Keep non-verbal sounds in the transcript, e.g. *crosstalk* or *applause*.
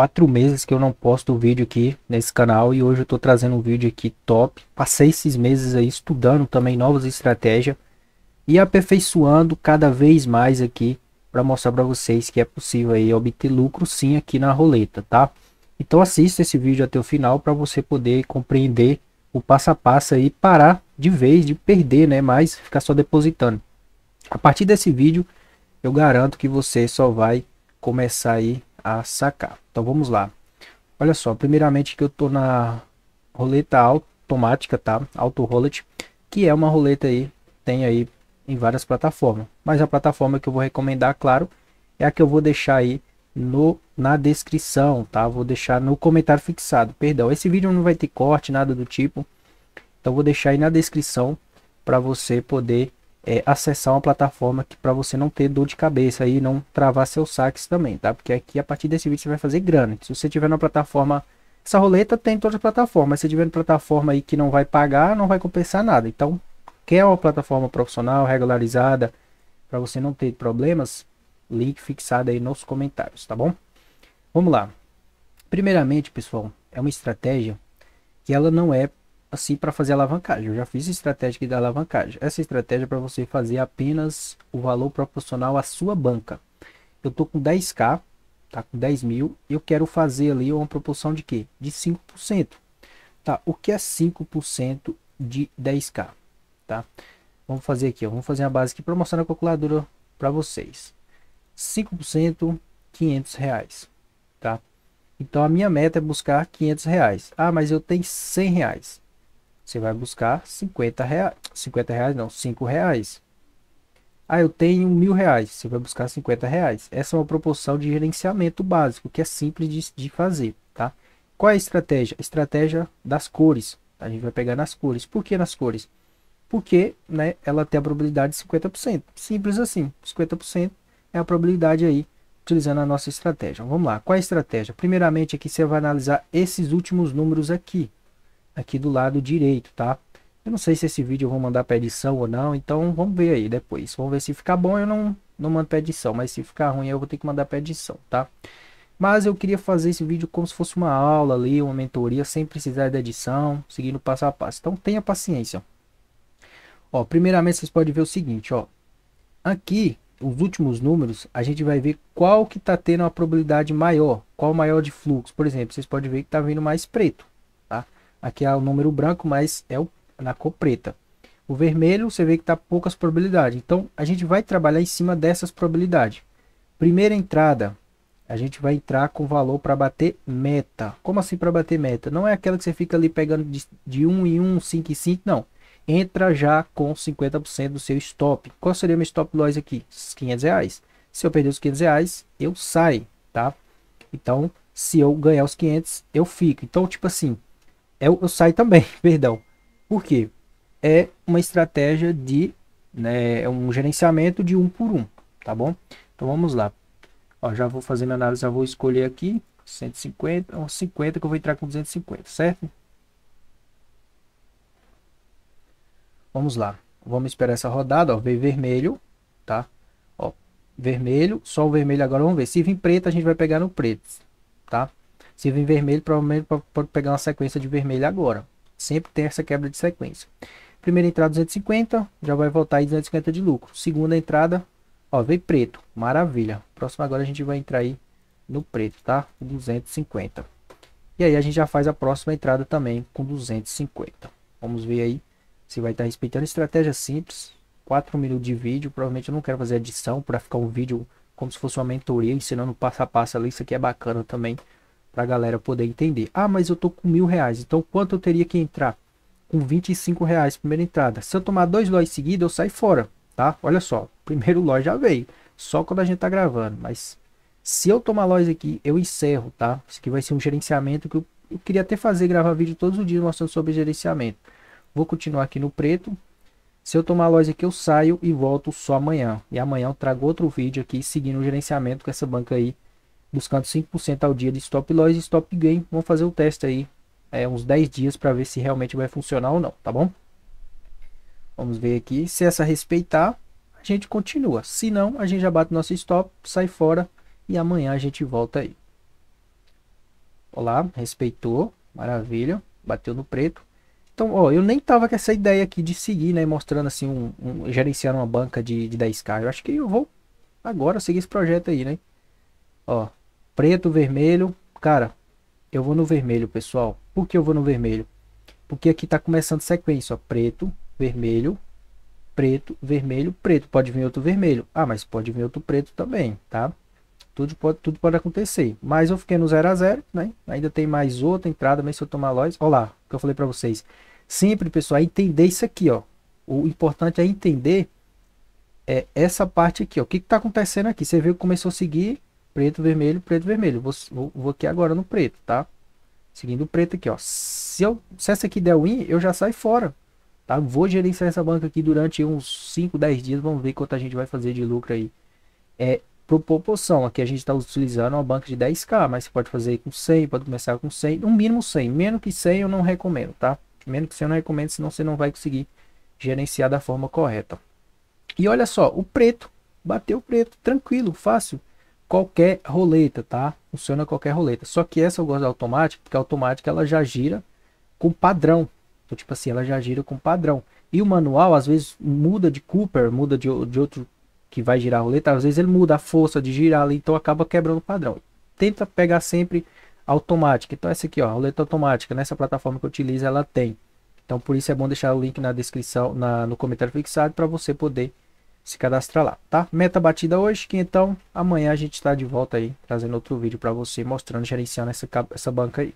quatro meses que eu não posto vídeo aqui nesse canal e hoje eu tô trazendo um vídeo aqui top. Passei esses meses aí estudando também novas estratégias e aperfeiçoando cada vez mais aqui para mostrar para vocês que é possível aí obter lucro sim aqui na roleta, tá? Então assista esse vídeo até o final para você poder compreender o passo a passo aí parar de vez de perder, né, mas ficar só depositando. A partir desse vídeo, eu garanto que você só vai começar aí a sacar. Então vamos lá. Olha só, primeiramente que eu tô na roleta automática, tá? Auto Rollet, que é uma roleta aí, tem aí em várias plataformas. Mas a plataforma que eu vou recomendar, claro, é a que eu vou deixar aí no na descrição, tá? Vou deixar no comentário fixado, perdão. Esse vídeo não vai ter corte, nada do tipo. Então vou deixar aí na descrição para você poder é, acessar uma plataforma que para você não ter dor de cabeça e não travar seus saques também, tá? Porque aqui a partir desse vídeo você vai fazer grana. Se você tiver na plataforma essa roleta tem em todas as plataformas. Se tiver uma plataforma aí que não vai pagar, não vai compensar nada. Então, quer uma plataforma profissional, regularizada, para você não ter problemas, link fixado aí nos comentários, tá bom? Vamos lá. Primeiramente, pessoal, é uma estratégia que ela não é assim para fazer alavancagem. Eu já fiz a estratégia da alavancagem. Essa estratégia é para você fazer apenas o valor proporcional à sua banca. Eu tô com 10k, tá com 10 mil, eu quero fazer ali uma proporção de quê? De 5%. Tá, o que é 5% de 10k? Tá? Vamos fazer aqui, vamos fazer uma base aqui para mostrar na calculadora para vocês. 5%, 500 reais, tá? Então a minha meta é buscar 500 reais. Ah, mas eu tenho 100 reais. Você vai buscar 50 reais. 50 reais não, 5 reais. Ah, eu tenho mil reais. Você vai buscar 50 reais. Essa é uma proporção de gerenciamento básico, que é simples de, de fazer, tá? Qual é a estratégia? Estratégia das cores. A gente vai pegar nas cores. Por que nas cores? Porque né, ela tem a probabilidade de 50%. Simples assim. 50% é a probabilidade aí, utilizando a nossa estratégia. Vamos lá. Qual é a estratégia? Primeiramente, aqui você vai analisar esses últimos números aqui aqui do lado direito, tá? Eu não sei se esse vídeo eu vou mandar para edição ou não, então vamos ver aí depois. Vamos ver se ficar bom eu não, não mando para edição, mas se ficar ruim eu vou ter que mandar para edição, tá? Mas eu queria fazer esse vídeo como se fosse uma aula ali, uma mentoria, sem precisar da edição, seguindo passo a passo. Então tenha paciência. Ó, primeiramente vocês podem ver o seguinte, ó. Aqui, os últimos números, a gente vai ver qual que tá tendo a probabilidade maior, qual maior de fluxo. Por exemplo, vocês podem ver que tá vindo mais preto. Aqui é o número branco, mas é o, na cor preta. O vermelho, você vê que está poucas probabilidades. Então, a gente vai trabalhar em cima dessas probabilidades. Primeira entrada, a gente vai entrar com valor para bater meta. Como assim para bater meta? Não é aquela que você fica ali pegando de, de 1 em 1, 5 em 5, não. Entra já com 50% do seu stop. Qual seria meu stop loss aqui? 500 reais. Se eu perder os 500 reais, eu saio, tá? Então, se eu ganhar os 500, eu fico. Então, tipo assim, eu, é eu saio também, *laughs* perdão. Por quê? É uma estratégia de, né, é um gerenciamento de um por um, tá bom? Então vamos lá. Ó, já vou fazer minha análise, já vou escolher aqui 150, ou 50 que eu vou entrar com 250, certo? Vamos lá. Vamos esperar essa rodada, ó, veio vermelho, tá? Ó, vermelho, só o vermelho agora, vamos ver. Se vir preto, a gente vai pegar no preto, tá? Se vir vermelho, provavelmente pode pegar uma sequência de vermelho agora. Sempre tem essa quebra de sequência. Primeira entrada 250, já vai voltar aí 250 de lucro. Segunda entrada, ó, veio preto, maravilha. Próximo agora a gente vai entrar aí no preto, tá? 250. E aí a gente já faz a próxima entrada também com 250. Vamos ver aí se vai estar tá respeitando estratégia simples. 4 minutos de vídeo, provavelmente eu não quero fazer edição para ficar um vídeo como se fosse uma mentoria, ensinando passo a passo ali, isso aqui é bacana também para a galera poder entender. Ah, mas eu tô com mil reais. Então quanto eu teria que entrar? Com 25 reais primeira entrada. Se eu tomar dois lois seguidos, eu saio fora, tá? Olha só. Primeiro loja já veio. Só quando a gente tá gravando. Mas se eu tomar lojas aqui, eu encerro, tá? Isso aqui vai ser um gerenciamento que eu, eu queria até fazer, gravar vídeo todos os dias mostrando sobre gerenciamento. Vou continuar aqui no preto. Se eu tomar loja aqui, eu saio e volto só amanhã. E amanhã eu trago outro vídeo aqui seguindo o gerenciamento com essa banca aí buscando 5% ao dia de stop loss e stop gain. Vamos fazer o teste aí, é, uns 10 dias para ver se realmente vai funcionar ou não, tá bom? Vamos ver aqui, se essa respeitar, a gente continua. Se não, a gente já bate nosso stop, sai fora e amanhã a gente volta aí. Olá, respeitou, maravilha, bateu no preto. Então, ó, eu nem tava com essa ideia aqui de seguir, né, mostrando assim, um, um gerenciar uma banca de, de 10k. Eu acho que eu vou agora seguir esse projeto aí, né. Ó, preto, vermelho. Cara, eu vou no vermelho, pessoal. Por que eu vou no vermelho? Porque aqui tá começando sequência, ó. Preto, vermelho, preto, vermelho, preto. Pode vir outro vermelho. Ah, mas pode vir outro preto também, tá? Tudo pode, tudo pode acontecer. Mas eu fiquei no 0 a 0 né? Ainda tem mais outra entrada, mas se eu tomar Lois... Olha lá, o que eu falei para vocês. Sempre, pessoal, é entender isso aqui, ó. O importante é entender é, essa parte aqui, ó. O que, que tá acontecendo aqui? Você viu que começou a seguir Preto, vermelho, preto, vermelho. Vou, vou, vou aqui agora no preto, tá? Seguindo o preto aqui, ó. Se, eu, se essa aqui der win, eu já saio fora. Tá? Vou gerenciar essa banca aqui durante uns 5, 10 dias. Vamos ver quanto a gente vai fazer de lucro aí. É, proporção, aqui a gente está utilizando uma banca de 10k, mas você pode fazer com 100, pode começar com 100, no um mínimo 100. Menos que 100 eu não recomendo, tá? Menos que 100 eu não recomendo, senão você não vai conseguir gerenciar da forma correta. E olha só, o preto, bateu o preto, tranquilo, fácil qualquer roleta, tá? Funciona qualquer roleta. Só que essa eu gosto da automática, porque a automática ela já gira com padrão. Então, tipo assim, ela já gira com padrão. E o manual, às vezes, muda de Cooper, muda de, de outro que vai girar a roleta, às vezes ele muda a força de girar ali, então acaba quebrando o padrão. Tenta pegar sempre automática. Então essa aqui, ó, a roleta automática, nessa plataforma que eu utilizo, ela tem. Então por isso é bom deixar o link na descrição, na, no comentário fixado para você poder se cadastra lá, tá? Meta batida hoje, que então amanhã a gente está de volta aí, trazendo outro vídeo para você, mostrando, gerenciando essa, essa banca aí.